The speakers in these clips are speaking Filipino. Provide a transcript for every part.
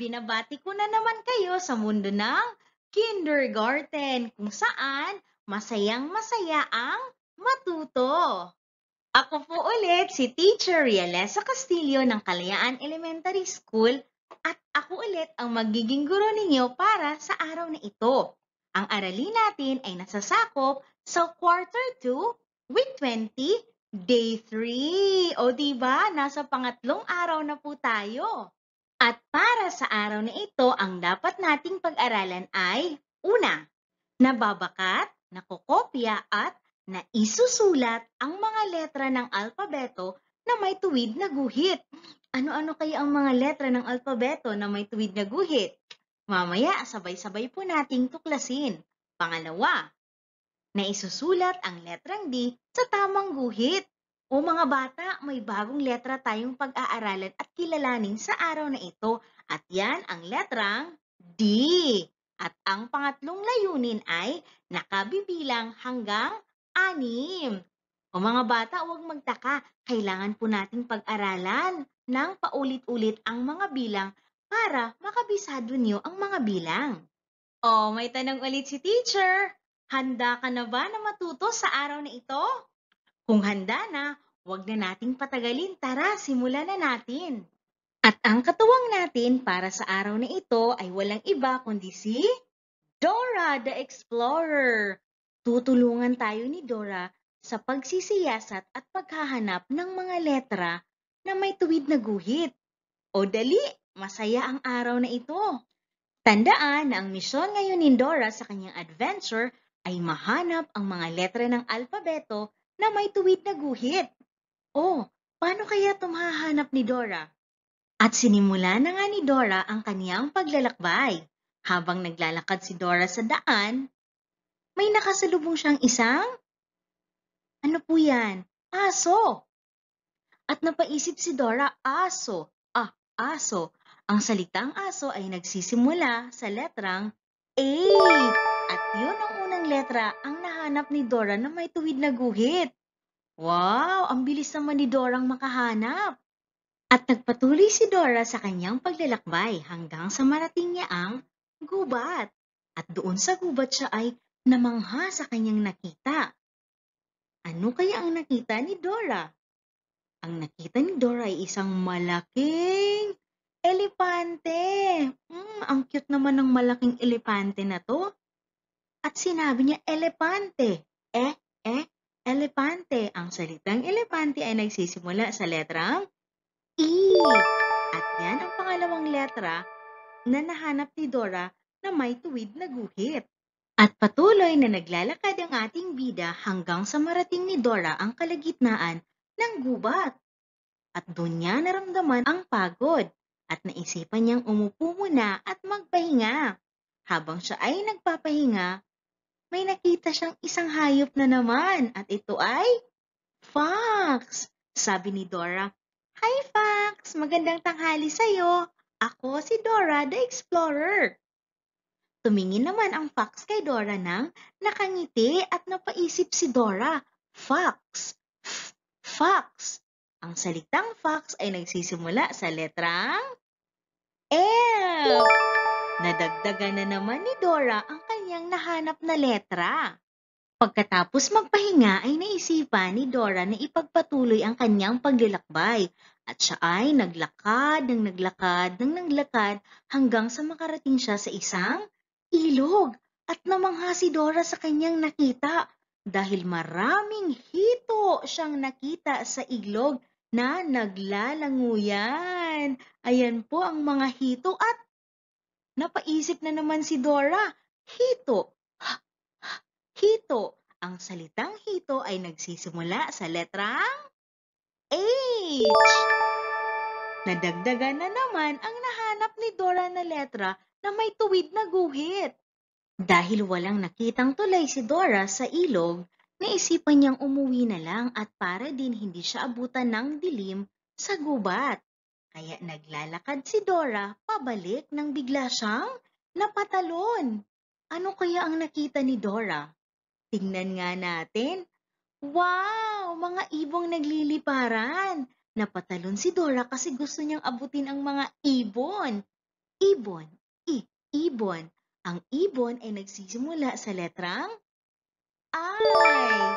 binabati ko na naman kayo sa mundo ng kindergarten kung saan masayang masaya ang matuto. Ako po ulit si Teacher Rialesa Castillo ng Kalayaan Elementary School at ako ulit ang magiging guro ninyo para sa araw na ito. Ang aralin natin ay nasasakop sa quarter 2, week 20, day 3. O diba, nasa pangatlong araw na po tayo. At para sa araw na ito, ang dapat nating pag-aralan ay una, nababakat, nakokopya at naisusulat ang mga letra ng alpabeto na may tuwid na guhit. Ano-ano kaya ang mga letra ng alpabeto na may tuwid na guhit? Mamaya, sabay-sabay po nating tuklasin. Pangalawa, naisusulat ang letrang D sa tamang guhit. O mga bata, may bagong letra tayong pag-aaralan at kilalanin sa araw na ito. At yan ang letrang D. At ang pangatlong layunin ay nakabibilang hanggang anim. O mga bata, huwag magtaka. Kailangan po nating pag-aralan ng paulit-ulit ang mga bilang para makabisado niyo ang mga bilang. O, may tanong ulit si teacher. Handa ka na ba na matuto sa araw na ito? Kung handa na, huwag na nating patagalin. Tara, simulan na natin. At ang katuwang natin para sa araw na ito ay walang iba kundi si Dora the Explorer. Tutulungan tayo ni Dora sa pagsisiyasat at paghahanap ng mga letra na may tuwid na guhit. O dali, masaya ang araw na ito. Tandaan na ang misyon ngayon ni Dora sa kanyang adventure ay mahanap ang mga letra ng alpabeto na may tuwid na guhit. Oh, paano kaya tumahanap ni Dora? At sinimula na nga ni Dora ang kaniyang paglalakbay. Habang naglalakad si Dora sa daan, may nakasalubong siyang isang? Ano po yan? Aso! At napaisip si Dora, aso, ah, aso. Ang salitang aso ay nagsisimula sa letrang A. At yun ang unang letra ang nakahanap ni Dora na may tuwid na guhit. Wow, ang bilis naman ni Dorang makahanap. At nagpatuloy si Dora sa kanyang paglalakbay hanggang sa marating niya ang gubat. At doon sa gubat siya ay namangha sa kanyang nakita. Ano kaya ang nakita ni Dora? Ang nakita ni Dora ay isang malaking elepante. Mm, ang cute naman ng malaking elepante na to at sinabi niya elepante. Eh, eh, elepante. Ang salitang elepante ay nagsisimula sa letrang E. At yan ang pangalawang letra na nahanap ni Dora na may tuwid na guhit. At patuloy na naglalakad ang ating bida hanggang sa marating ni Dora ang kalagitnaan ng gubat. At doon niya naramdaman ang pagod at naisipan niyang umupo muna at magpahinga. Habang siya ay nagpapahinga, may nakita siyang isang hayop na naman at ito ay Fox. Sabi ni Dora, Hi Fox, magandang tanghali sa iyo. Ako si Dora the Explorer. Tumingin naman ang Fox kay Dora nang nakangiti at napaisip si Dora, Fox, Fox. Ang salitang Fox ay nagsisimula sa letrang L. Nadagdagan na naman ni Dora ang kanyang nahanap na letra. Pagkatapos magpahinga ay naisipan ni Dora na ipagpatuloy ang kanyang paglalakbay at siya ay naglakad ng naglakad ng naglakad hanggang sa makarating siya sa isang ilog at namangha si Dora sa kanyang nakita dahil maraming hito siyang nakita sa iglog na naglalanguyan. Ayan po ang mga hito at Napaisip na naman si Dora. Hito. Hito. Ang salitang hito ay nagsisimula sa letrang H. Nadagdagan na naman ang nahanap ni Dora na letra na may tuwid na guhit. Dahil walang nakitang tulay si Dora sa ilog, naisipan niyang umuwi na lang at para din hindi siya abutan ng dilim sa gubat. Kaya naglalakad si Dora pabalik nang bigla siyang napatalon. Ano kaya ang nakita ni Dora? Tingnan nga natin. Wow! Mga ibong nagliliparan! Napatalon si Dora kasi gusto niyang abutin ang mga ibon. Ibon, i, ibon. Ang ibon ay nagsisimula sa letrang I.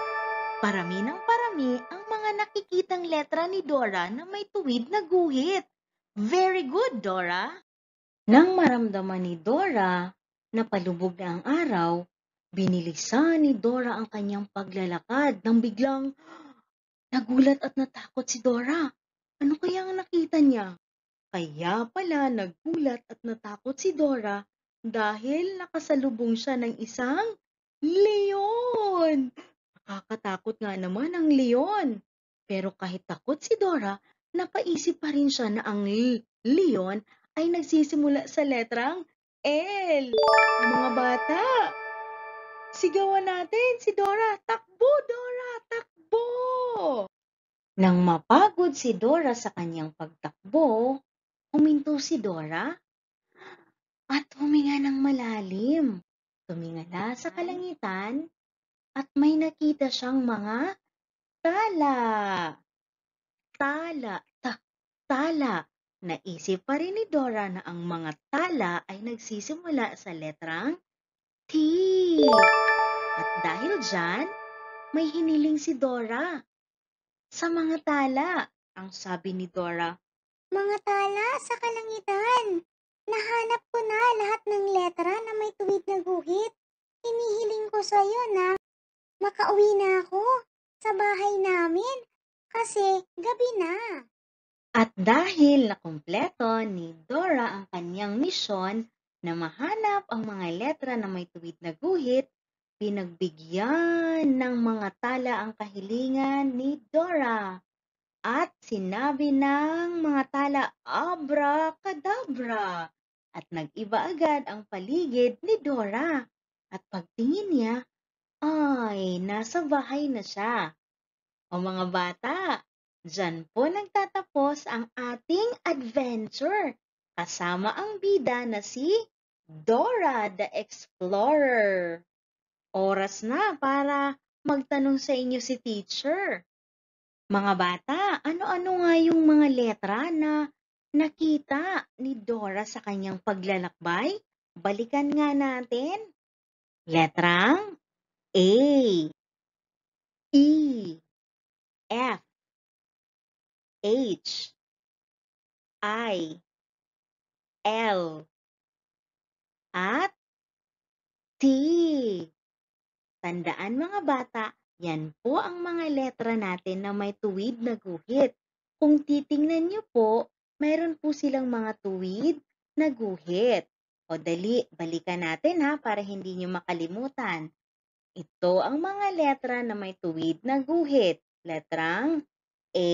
Parami ng parami ang mga nakikitang letra ni Dora na may tuwid na guhit. Very good, Dora! Nang maramdaman ni Dora na palubog na ang araw, binilisan ni Dora ang kanyang paglalakad nang biglang nagulat at natakot si Dora. Ano kaya ang nakita niya? Kaya pala nagulat at natakot si Dora dahil nakasalubong siya ng isang leon. Nakakatakot nga naman ang leon. Pero kahit takot si Dora, napaisip pa rin siya na ang Leon ay nagsisimula sa letrang L. Mga bata, sigawan natin si Dora, takbo Dora, takbo! Nang mapagod si Dora sa kanyang pagtakbo, huminto si Dora at huminga ng malalim. Tumingala sa kalangitan at may nakita siyang mga Tala! Tala, ta, tala. Naisip pa rin ni Dora na ang mga tala ay nagsisimula sa letrang T. At dahil dyan, may hiniling si Dora. Sa mga tala, ang sabi ni Dora. Mga tala sa kalangitan. Nahanap ko na lahat ng letra na may tuwid na guhit. Hinihiling ko sa iyo na makauwi na ako sa bahay namin kasi gabi na. At dahil nakumpleto ni Dora ang kanyang misyon na mahanap ang mga letra na may tuwid na guhit, pinagbigyan ng mga tala ang kahilingan ni Dora. At sinabi ng mga tala, Abra Kadabra! At nag-iba agad ang paligid ni Dora. At pagtingin niya, ay, nasa bahay na siya. O mga bata, dyan po nagtatapos ang ating adventure kasama ang bida na si Dora the Explorer. Oras na para magtanong sa inyo si teacher. Mga bata, ano-ano nga yung mga letra na nakita ni Dora sa kanyang paglalakbay? Balikan nga natin. Letrang A E F H I L at T. Tandaan mga bata, yan po ang mga letra natin na may tuwid na guhit. Kung titingnan niyo po, mayroon po silang mga tuwid na guhit. O dali, balikan natin ha para hindi niyo makalimutan. Ito ang mga letra na may tuwid na guhit. Letrang A,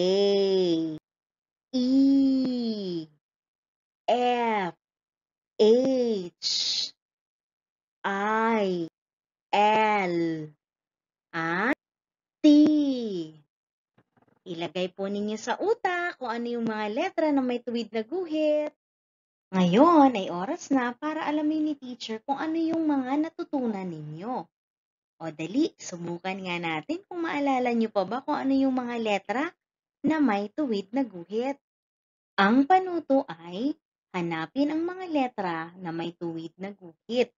E, F, H, I, L, at T. Ilagay po ninyo sa utak kung ano yung mga letra na may tuwid na guhit. Ngayon ay oras na para alamin ni teacher kung ano yung mga natutunan ninyo. O dali, subukan nga natin kung maalala nyo pa ba kung ano yung mga letra na may tuwid na guhit. Ang panuto ay hanapin ang mga letra na may tuwid na guhit.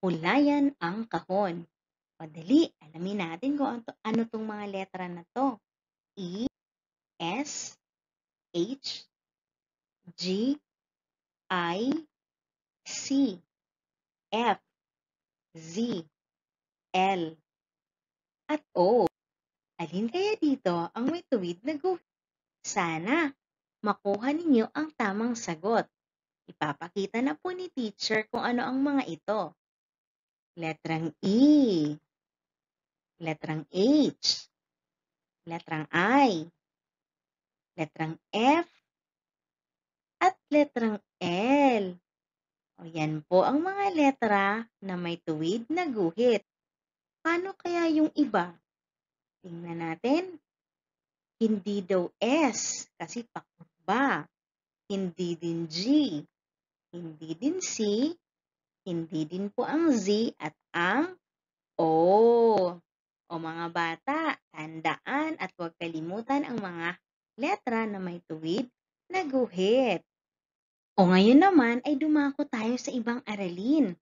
Hulayan ang kahon. Padali, alamin natin kung ano tong mga letra na to. E, S, H, G, I, C, F, Z, L at O. Alin kaya dito ang may tuwid na guhit? Sana makuha ninyo ang tamang sagot. Ipapakita na po ni teacher kung ano ang mga ito. Letrang E, letrang H, letrang I, letrang F, at letrang L. O yan po ang mga letra na may tuwid na guhit. Paano kaya yung iba? Tingnan natin. Hindi daw S kasi pakutba. Hindi din G. Hindi din C. Hindi din po ang Z at ang O. O mga bata, tandaan at huwag kalimutan ang mga letra na may tuwid na guhit. O ngayon naman ay dumako tayo sa ibang aralin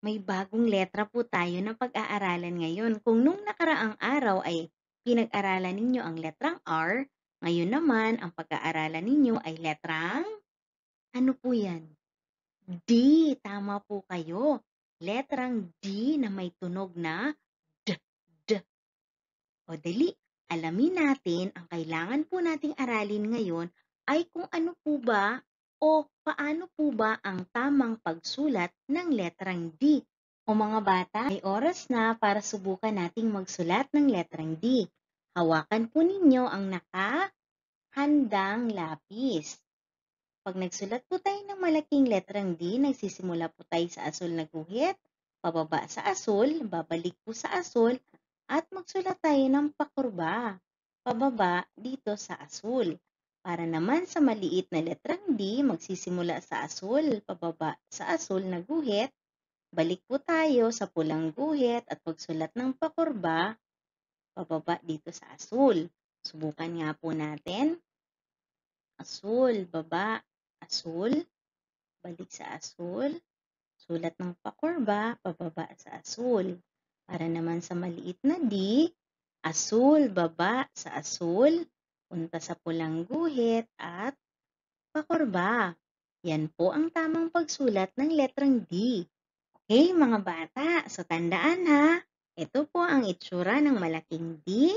may bagong letra po tayo na pag-aaralan ngayon. Kung nung nakaraang araw ay pinag-aralan ninyo ang letrang R, ngayon naman ang pag-aaralan ninyo ay letrang ano po yan? D. Tama po kayo. Letrang D na may tunog na D, D. O dali, alamin natin ang kailangan po nating aralin ngayon ay kung ano po ba o paano po ba ang tamang pagsulat ng letrang D? O mga bata, ay oras na para subukan nating magsulat ng letrang D. Hawakan po ninyo ang nakahandang lapis. Pag nagsulat po tayo ng malaking letrang D, nagsisimula po tayo sa asul na guhit, pababa sa asul, babalik po sa asul, at magsulat tayo ng pakurba, pababa dito sa asul. Para naman sa maliit na letrang D, magsisimula sa asul, pababa sa asul na guhit. Balik po tayo sa pulang guhit at pagsulat ng pakurba, pababa dito sa asul. Subukan nga po natin. Asul, baba, asul, balik sa asul. Sulat ng pakurba, pababa sa asul. Para naman sa maliit na D, asul, baba sa asul punta sa pulang guhit at pakurba. Yan po ang tamang pagsulat ng letrang D. Okay mga bata, so tandaan ha, ito po ang itsura ng malaking D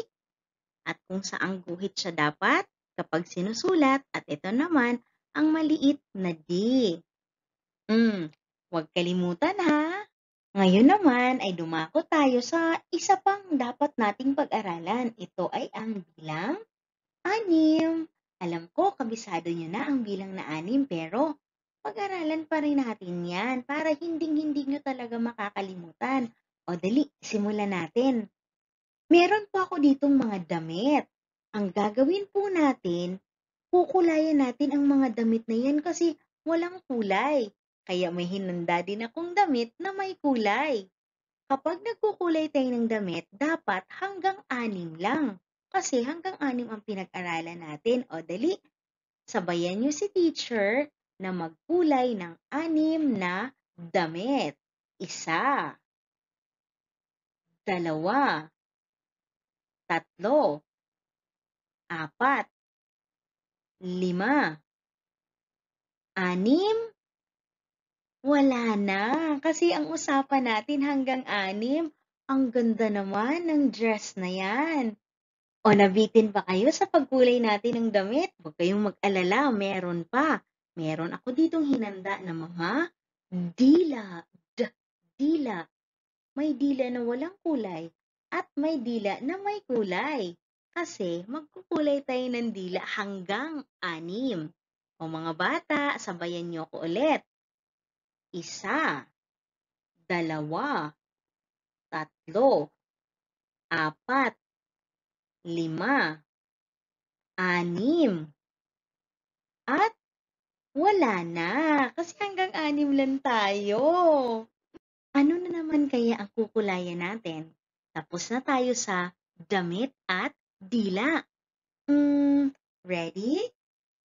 at kung saang guhit siya dapat kapag sinusulat at ito naman ang maliit na D. Hmm, huwag kalimutan ha. Ngayon naman ay dumako tayo sa isa pang dapat nating pag-aralan. Ito ay ang bilang Anim. Alam ko, kabisado niyo na ang bilang na anim pero pag-aralan pa rin natin yan para hinding-hindi nyo talaga makakalimutan. O dali, simulan natin. Meron po ako ditong mga damit. Ang gagawin po natin, kukulayan natin ang mga damit na yan kasi walang kulay. Kaya may hinanda din akong damit na may kulay. Kapag nagkukulay tayo ng damit, dapat hanggang anim lang. Kasi hanggang anim ang pinag-aralan natin. O dali, sabayan niyo si teacher na magkulay ng anim na damit. Isa. Dalawa. Tatlo. Apat. Lima. Anim. Wala na. Kasi ang usapan natin hanggang anim. Ang ganda naman ng dress na yan. O nabitin ba kayo sa pagkulay natin ng damit? Huwag kayong mag-alala, meron pa. Meron ako ditong hinanda na mga dila, d, dila. May dila na walang kulay at may dila na may kulay. Kasi magkukulay tayo ng dila hanggang anim. O mga bata, sabayan niyo ako ulit. Isa, dalawa, tatlo, apat, lima, anim, at wala na kasi hanggang anim lang tayo. Ano na naman kaya ang kukulayan natin? Tapos na tayo sa damit at dila. Hmm, ready?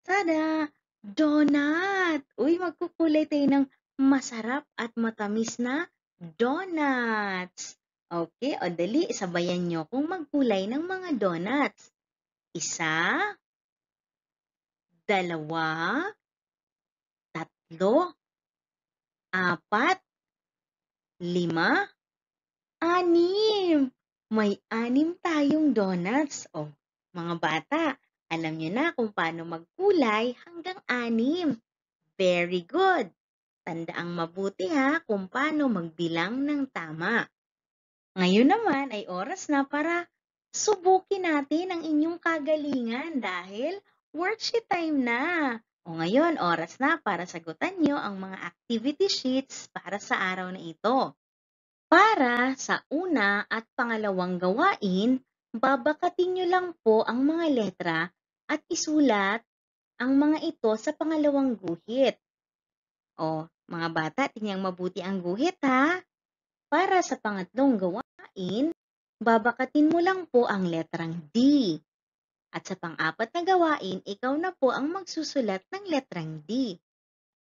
Tada! Donut! Uy, magkukulay tayo ng masarap at matamis na donuts. Okay, o dali, sabayan nyo kung magkulay ng mga donuts. Isa, dalawa, tatlo, apat, lima, anim. May anim tayong donuts. O, mga bata, alam nyo na kung paano magkulay hanggang anim. Very good! Tanda mabuti ha kung paano magbilang ng tama. Ngayon naman ay oras na para subukin natin ang inyong kagalingan dahil worksheet time na. O ngayon, oras na para sagutan nyo ang mga activity sheets para sa araw na ito. Para sa una at pangalawang gawain, babakatin nyo lang po ang mga letra at isulat ang mga ito sa pangalawang guhit. O, mga bata, tinyang mabuti ang guhit ha. Para sa pangatlong gawain, babakatin mo lang po ang letrang D. At sa pang-apat na gawain, ikaw na po ang magsusulat ng letrang D.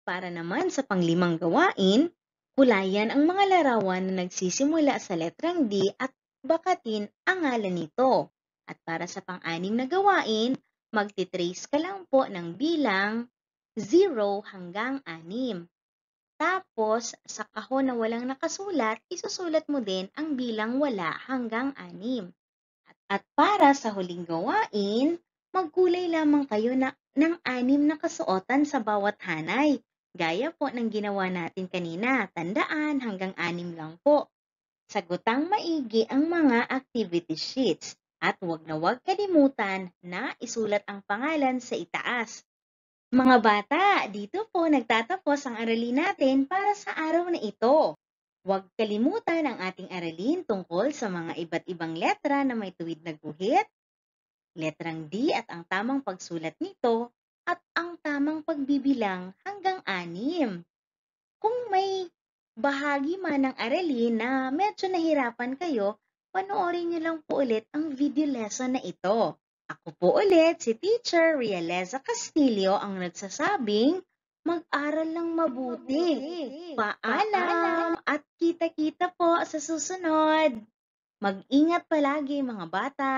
Para naman sa panglimang gawain, kulayan ang mga larawan na nagsisimula sa letrang D at bakatin ang ngalan nito. At para sa pang-anim na gawain, magtitrace ka lang po ng bilang 0 hanggang 6. Tapos, sa kahon na walang nakasulat, isusulat mo din ang bilang wala hanggang anim. At, at para sa huling gawain, magkulay lamang kayo na, ng anim na kasuotan sa bawat hanay. Gaya po ng ginawa natin kanina, tandaan hanggang anim lang po. Sagutang maigi ang mga activity sheets at huwag na huwag kalimutan na isulat ang pangalan sa itaas mga bata, dito po nagtatapos ang aralin natin para sa araw na ito. Huwag kalimutan ang ating aralin tungkol sa mga iba't ibang letra na may tuwid na guhit, letrang D at ang tamang pagsulat nito, at ang tamang pagbibilang hanggang anim. Kung may bahagi man ng aralin na medyo nahirapan kayo, panoorin niyo lang po ulit ang video lesson na ito. Ako po ulit si Teacher Rialeza Castillo ang nagsasabing, mag-aral lang mabuti. Paalam at kita-kita po sa susunod. Mag-ingat palagi mga bata.